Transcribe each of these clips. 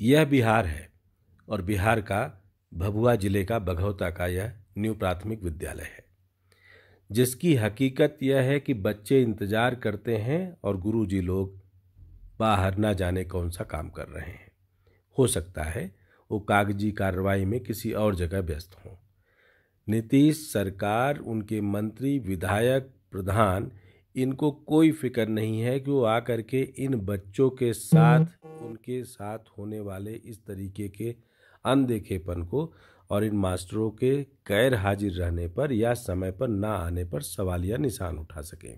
यह बिहार है और बिहार का भभुआ जिले का बघौता का यह न्यू प्राथमिक विद्यालय है जिसकी हकीकत यह है कि बच्चे इंतज़ार करते हैं और गुरुजी लोग बाहर ना जाने कौन सा काम कर रहे हैं हो सकता है वो कागजी कार्रवाई में किसी और जगह व्यस्त हों नीतीश सरकार उनके मंत्री विधायक प्रधान इनको कोई फिक्र नहीं है कि वो आकर के इन बच्चों के साथ उनके साथ होने वाले इस तरीके के अनदेखेपन को और इन मास्टरों के गैर हाजिर रहने पर या समय पर ना आने पर सवाल या निशान उठा सकें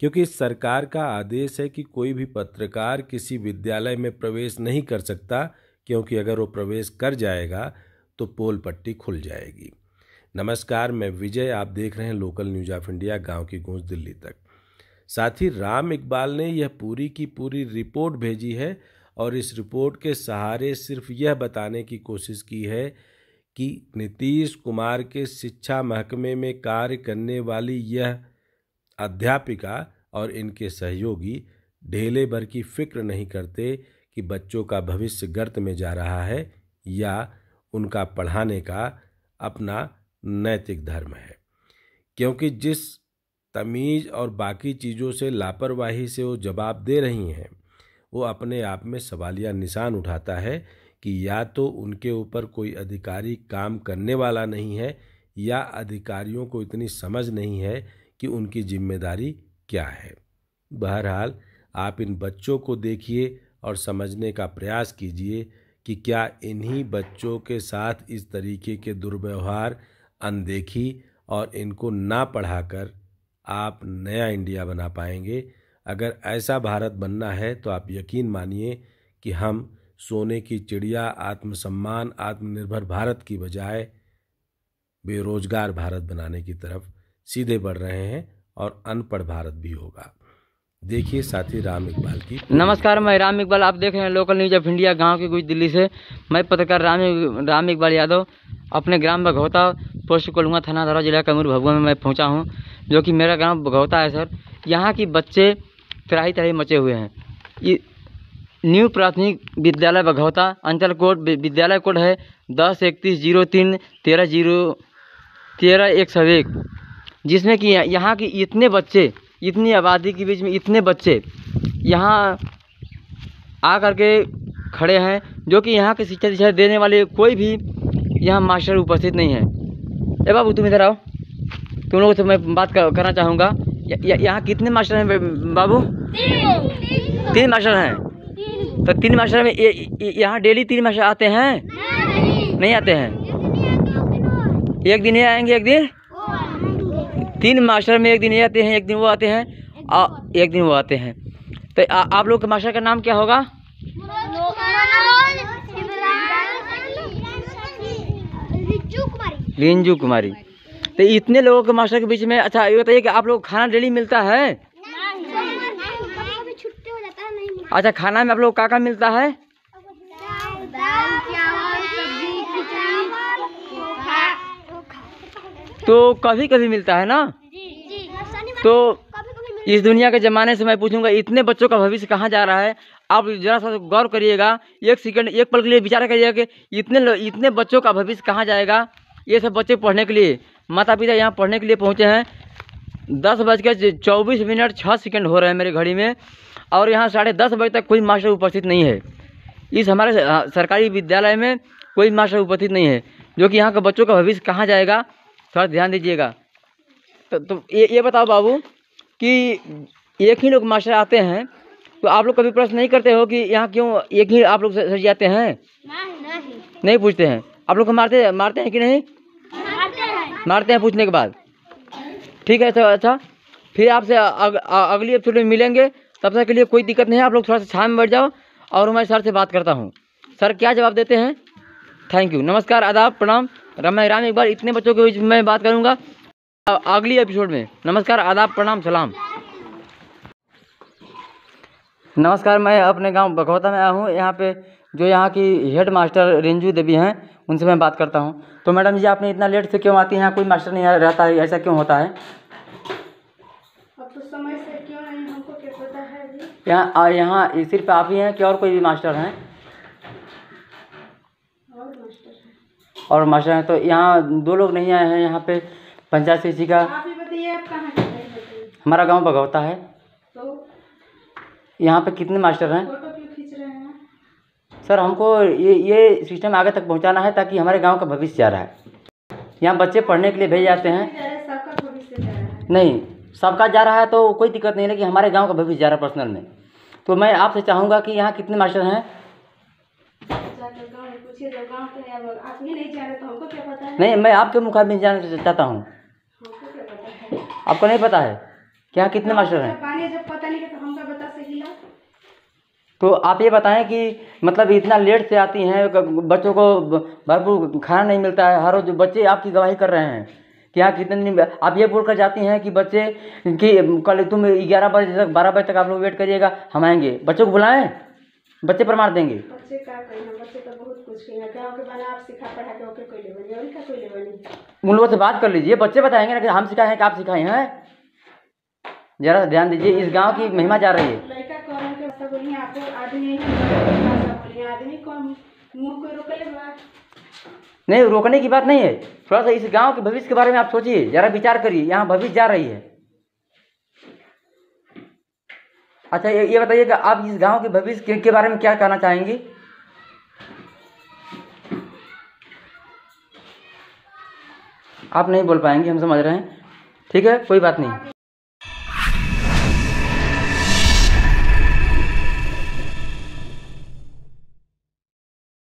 क्योंकि सरकार का आदेश है कि कोई भी पत्रकार किसी विद्यालय में प्रवेश नहीं कर सकता क्योंकि अगर वो प्रवेश कर जाएगा तो पोल पट्टी खुल जाएगी नमस्कार मैं विजय आप देख रहे हैं लोकल न्यूज ऑफ इंडिया गांव की गूंज दिल्ली तक साथ ही राम इकबाल ने यह पूरी की पूरी रिपोर्ट भेजी है और इस रिपोर्ट के सहारे सिर्फ यह बताने की कोशिश की है कि नीतीश कुमार के शिक्षा महकमे में कार्य करने वाली यह अध्यापिका और इनके सहयोगी ढेले भर की फिक्र नहीं करते कि बच्चों का भविष्य गर्त में जा रहा है या उनका पढ़ाने का अपना नैतिक धर्म है क्योंकि जिस तमीज़ और बाकी चीज़ों से लापरवाही से वो जवाब दे रही हैं वो अपने आप में सवालिया निशान उठाता है कि या तो उनके ऊपर कोई अधिकारी काम करने वाला नहीं है या अधिकारियों को इतनी समझ नहीं है कि उनकी जिम्मेदारी क्या है बहरहाल आप इन बच्चों को देखिए और समझने का प्रयास कीजिए कि क्या इन्हीं बच्चों के साथ इस तरीके के दुर्व्यवहार अनदेखी और इनको ना पढ़ाकर आप नया इंडिया बना पाएंगे अगर ऐसा भारत बनना है तो आप यकीन मानिए कि हम सोने की चिड़िया आत्मसम्मान आत्मनिर्भर भारत की बजाय बेरोजगार भारत बनाने की तरफ सीधे बढ़ रहे हैं और अनपढ़ भारत भी होगा देखिए साथी राम इकबाल की नमस्कार मैं राम इकबाल आप देख रहे हैं लोकल न्यूज ऑफ इंडिया गांव के कुछ दिल्ली से मैं पत्रकार राम राम इकबाल यादव अपने ग्राम बघौता पोस्ट कोलुआ थाना धारा जिला कमूर भगवान में मैं पहुंचा हूं जो कि मेरा गांव भगौता है सर यहाँ के बच्चे तराही तराही मचे हुए हैं ये न्यू प्राथमिक विद्यालय भगौता अंचल कोड विद्यालय कोड है दस इकतीस जीरो तीन तेरह जीरो तेरह एक सौ एक जिसमें कि यहाँ के इतने बच्चे इतनी आबादी के बीच में इतने बच्चे यहाँ आ करके खड़े हैं जो कि यहाँ के शिक्षा दीक्षा देने वाले कोई भी यहाँ मास्टर उपस्थित नहीं है ए बाबू तुम इधर आओ तुम लोगों से मैं बात कर, करना चाहूँगा यहाँ कितने मास्टर हैं बाबू तीन, मास्टर हैं तो तीन मास्टर में यहाँ डेली तीन मास्टर आते हैं नहीं, आते हैं एक दिन ये आएंगे एक दिन तीन मास्टर में एक दिन ये आते हैं एक दिन वो आते हैं और एक दिन वो आते हैं तो आ, आप लोग के मास्टर का नाम क्या होगा रिंजू कुमारी तो इतने लोगों के मास्टर के बीच में अच्छा ये बताइए कि आप लोग खाना डेली मिलता है अच्छा खाना में आप लोग का का मिलता है तो कभी कभी मिलता है ना तो इस दुनिया के ज़माने से मैं पूछूंगा इतने बच्चों का भविष्य कहाँ जा रहा है आप जरा सा गौर करिएगा एक सेकंड एक पल के लिए विचार करिएगा कि इतने इतने बच्चों का भविष्य कहाँ जाएगा ये सब बच्चे पढ़ने के लिए माता पिता यहाँ पढ़ने के लिए पहुँचे हैं दस बज के चौबीस मिनट छः सेकेंड हो रहे हैं मेरे घड़ी में और यहाँ साढ़े दस बजे तक कोई मास्टर उपस्थित नहीं है इस हमारे हाँ, सरकारी विद्यालय में कोई मास्टर उपस्थित नहीं है जो कि यहाँ के बच्चों का भविष्य कहाँ जाएगा थोड़ा ध्यान दीजिएगा तो, तो ये ये बताओ बाबू कि एक ही लोग मास्टर आते हैं तो आप लोग कभी प्रश्न नहीं करते हो कि यहाँ क्यों एक ही आप लोग सर जाते हैं नहीं, नहीं।, नहीं पूछते हैं आप लोग को मारते मारते हैं कि नहीं मारते हैं पूछने के बाद ठीक है सर तो अच्छा फिर आपसे अग, अगली एपिसोड में मिलेंगे तब तक के लिए कोई दिक्कत नहीं है आप लोग थोड़ा सा छाए में बैठ जाओ और मैं सर से बात करता हूँ सर क्या जवाब देते हैं थैंक यू नमस्कार आदाब प्रणाम मैं राम एक बार इतने बच्चों के बीच में बात करूँगा अगली एपिसोड में नमस्कार आदाब प्रणाम सलाम नमस्कार मैं अपने गांव बखौता में आया हूँ यहाँ पे जो यहाँ की हेड मास्टर रिंजू देवी हैं उनसे मैं बात करता हूँ तो मैडम जी आपने इतना लेट से क्यों आती हैं यहाँ कोई मास्टर नहीं रहता है ऐसा क्यों होता है तो यहाँ यहाँ सिर्फ आप ही हैं कि और कोई भी मास्टर हैं और मास्टर हैं तो यहाँ दो लोग नहीं आए हैं यहाँ पे पंचायत सी इसी का हमारा गांव बगौता है तो यहाँ पे कितने मास्टर हैं सर हमको ये ये सिस्टम आगे तक पहुंचाना है ताकि हमारे गांव का भविष्य जा रहा है यहाँ बच्चे पढ़ने के लिए भेज जाते हैं नहीं सबका जा रहा है तो कोई दिक्कत नहीं लेकिन हमारे गाँव का भविष्य जा रहा है पर्सनल में तो मैं आपसे चाहूँगा कि यहाँ कितने मास्टर हैं तो तो तो नहीं मैं आपके मुकाबले में जाना चाहता हूँ आपको नहीं पता है क्या कितने मास्टर हैं तो आप ये बताएँ कि मतलब इतना लेट से आती हैं बच्चों को भरपूर खाना नहीं मिलता है हर रोज़ बच्चे आपकी गवाही कर रहे हैं कि हाँ कितने दिन आप ये बोल कर जाती हैं कि बच्चे कि कल तुम ग्यारह बजे तक बारह बजे तक आप लोग वेट करिएगा हम आएंगे बच्चों को बुलाएं बच्चे पर मार देंगे तो उन लोगों से बात कर लीजिए बच्चे बताएंगे ना कि हम सिखाए हैं कि आप सिखाए हैं जरा ध्यान दीजिए इस गाँव की महिमा जा रही है भाषा आदमी आदमी को को रोक ले नहीं रोकने की बात नहीं है थोड़ा सा इस गांव के भविष्य के बारे में आप सोचिए जरा विचार करिए यहाँ भविष्य जा रही है अच्छा ये बताइए कि आप इस गांव के भविष्य के, के बारे में क्या कहना चाहेंगी आप नहीं बोल पाएंगे हम समझ रहे हैं ठीक है कोई बात नहीं